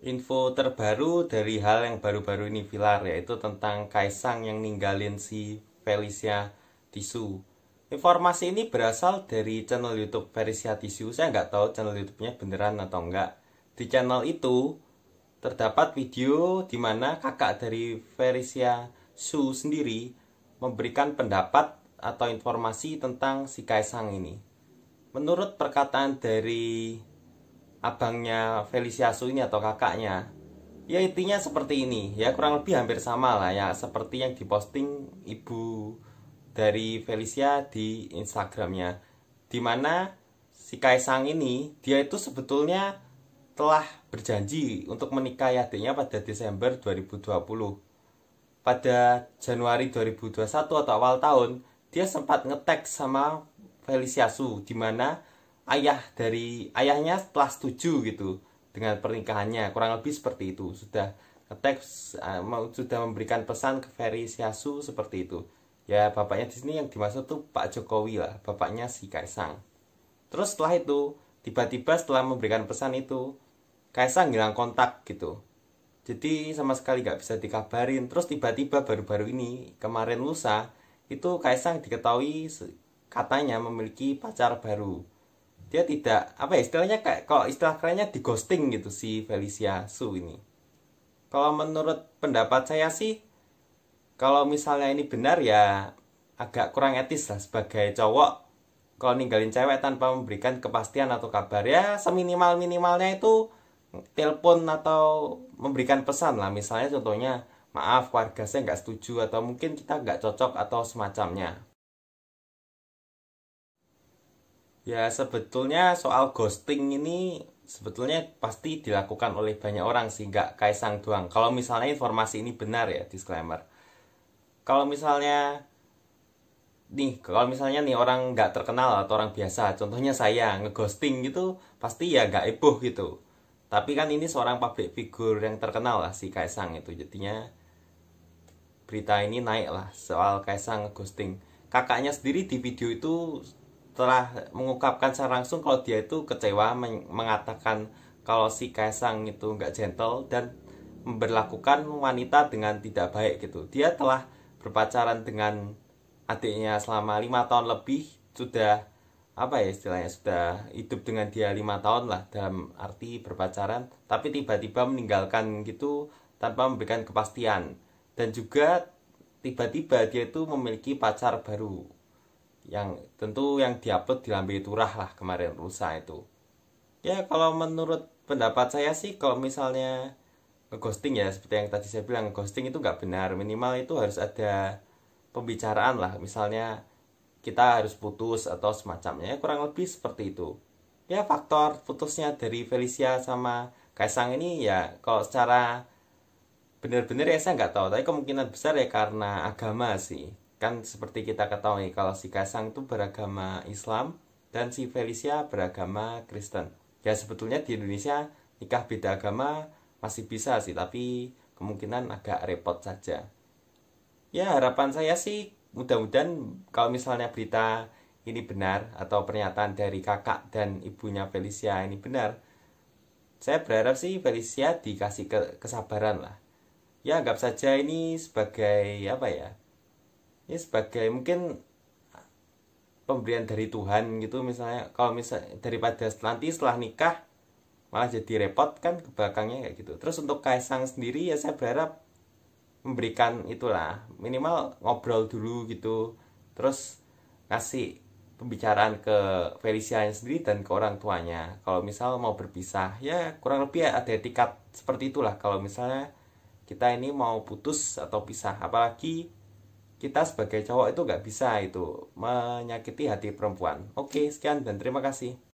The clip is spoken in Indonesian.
info terbaru dari hal yang baru-baru ini Vilar yaitu tentang Kaisang yang ninggalin si Felicia Tisu. Informasi ini berasal dari channel YouTube Felicia Tisu. Saya nggak tahu channel YouTube-nya beneran atau enggak. Di channel itu terdapat video di mana kakak dari Felicia Su sendiri memberikan pendapat atau informasi tentang si Kaisang ini. Menurut perkataan dari abangnya Felicia Su ini atau kakaknya ya intinya seperti ini ya kurang lebih hampir sama lah ya seperti yang diposting ibu dari Felicia di Instagramnya dimana si Kaisang ini dia itu sebetulnya telah berjanji untuk menikahi adiknya pada Desember 2020 pada Januari 2021 atau awal tahun dia sempat ngetek sama Felicia Su dimana mana ayah dari ayahnya setelah setuju gitu dengan pernikahannya kurang lebih seperti itu sudah teks eh, mau sudah memberikan pesan ke Ferry Siasu seperti itu ya bapaknya di sini yang dimaksud tuh Pak Jokowi lah bapaknya si Kaisang terus setelah itu tiba-tiba setelah memberikan pesan itu Kaisang hilang kontak gitu jadi sama sekali gak bisa dikabarin terus tiba-tiba baru-baru ini kemarin lusa itu Kaisang diketahui katanya memiliki pacar baru dia tidak apa ya istilahnya kayak kalau istilah kerennya di ghosting gitu si Felicia Su ini kalau menurut pendapat saya sih kalau misalnya ini benar ya agak kurang etis lah sebagai cowok kalau ninggalin cewek tanpa memberikan kepastian atau kabar ya seminimal minimalnya itu telepon atau memberikan pesan lah misalnya contohnya maaf keluarga saya nggak setuju atau mungkin kita nggak cocok atau semacamnya Ya sebetulnya soal ghosting ini sebetulnya pasti dilakukan oleh banyak orang sih nggak kaisang doang. Kalau misalnya informasi ini benar ya disclaimer. Kalau misalnya nih kalau misalnya nih orang nggak terkenal atau orang biasa contohnya saya ngeghosting gitu pasti ya nggak heboh gitu tapi kan ini seorang public figure yang terkenal lah si Kaisang itu jadinya berita ini naik lah soal Kaisang ngeghosting kakaknya sendiri di video itu setelah mengungkapkan secara langsung kalau dia itu kecewa mengatakan kalau si Kaisang itu nggak gentle dan memperlakukan wanita dengan tidak baik gitu. Dia telah berpacaran dengan adiknya selama lima tahun lebih sudah apa ya istilahnya sudah hidup dengan dia lima tahun lah dalam arti berpacaran tapi tiba-tiba meninggalkan gitu tanpa memberikan kepastian dan juga tiba-tiba dia itu memiliki pacar baru yang tentu yang diupload di Lambe Turah lah kemarin rusak itu ya kalau menurut pendapat saya sih kalau misalnya ghosting ya seperti yang tadi saya bilang ghosting itu nggak benar minimal itu harus ada pembicaraan lah misalnya kita harus putus atau semacamnya ya, kurang lebih seperti itu ya faktor putusnya dari Felicia sama Kaisang ini ya kalau secara benar-benar ya saya nggak tahu tapi kemungkinan besar ya karena agama sih Kan seperti kita ketahui kalau si Kasang itu beragama Islam dan si Felicia beragama Kristen. Ya sebetulnya di Indonesia nikah beda agama masih bisa sih, tapi kemungkinan agak repot saja. Ya harapan saya sih mudah-mudahan kalau misalnya berita ini benar atau pernyataan dari kakak dan ibunya Felicia ini benar, saya berharap sih Felicia dikasih kesabaran lah. Ya anggap saja ini sebagai apa ya? ini ya, sebagai mungkin pemberian dari Tuhan gitu misalnya kalau misal daripada nanti setelah nikah malah jadi repot kan ke belakangnya kayak gitu terus untuk Kaisang sendiri ya saya berharap memberikan itulah minimal ngobrol dulu gitu terus ngasih pembicaraan ke Felicianya sendiri dan ke orang tuanya kalau misal mau berpisah ya kurang lebih ada etikat seperti itulah kalau misalnya kita ini mau putus atau pisah apalagi kita sebagai cowok itu nggak bisa itu menyakiti hati perempuan. Oke, sekian dan terima kasih.